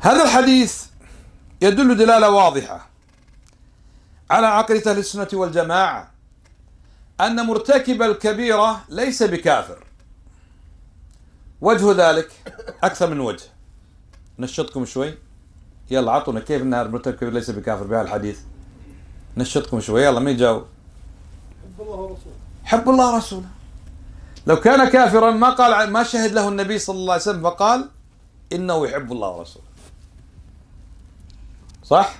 هذا الحديث يدل دلالة واضحة على عقيدة أهل السنة والجماعة أن مرتكب الكبيرة ليس بكافر وجه ذلك أكثر من وجه نشطكم شوي يلا عطونا كيف أن المرتكب الكبير ليس بكافر الحديث نشطكم شوي يلا مين جاوب حب الله ورسوله حب الله ورسوله لو كان كافرا ما قال ما شهد له النبي صلى الله عليه وسلم فقال إنه يحب الله ورسوله صح؟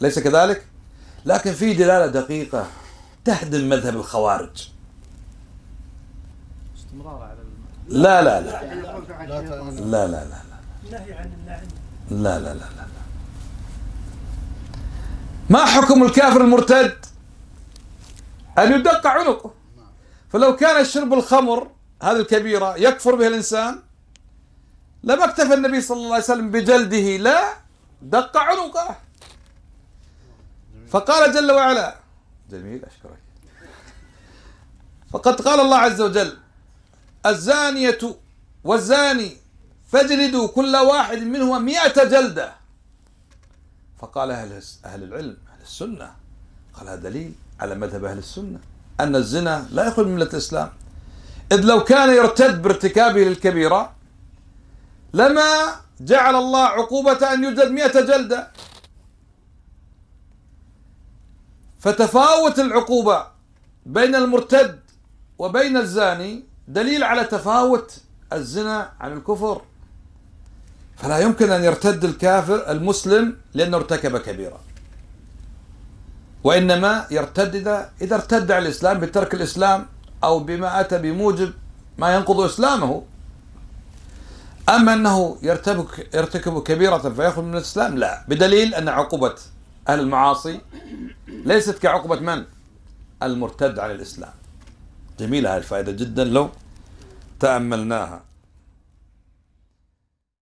ليس كذلك؟ لكن في دلالة دقيقة تهدم مذهب الخوارج استمرار على يعني لا لا لا لا لا لا لا لا لا لا لا ما حكم الكافر المرتد أن يدق عنقه فلو كان شرب الخمر هذه الكبيرة يكفر به الإنسان لما اكتفى النبي صلى الله عليه وسلم بجلده لا دق عنقه فقال جل وعلا جميل أشكرك فقد قال الله عز وجل الزانية والزاني فاجلدوا كل واحد منهما مئة جلدة فقال أهل, أهل العلم أهل السنة قال هذا دليل على مذهب أهل السنة أن الزنا لا يخرج من ملة الإسلام إذ لو كان يرتد بارتكابه للكبيرة لما جعل الله عقوبة أن يجلد مئة جلدة فتفاوت العقوبة بين المرتد وبين الزاني دليل على تفاوت الزنا عن الكفر فلا يمكن أن يرتد الكافر المسلم لأنه ارتكب كبيرة وإنما يرتد إذا, إذا ارتد على الإسلام بترك الإسلام أو بما أتى بموجب ما ينقض إسلامه أما أنه يرتكب يرتكب كبيرة فيخرج من الإسلام لا بدليل أن عقوبة أهل المعاصي ليست كعقوبة من؟ المرتد عن الإسلام جميلة هذه الفائدة جدا لو تأملناها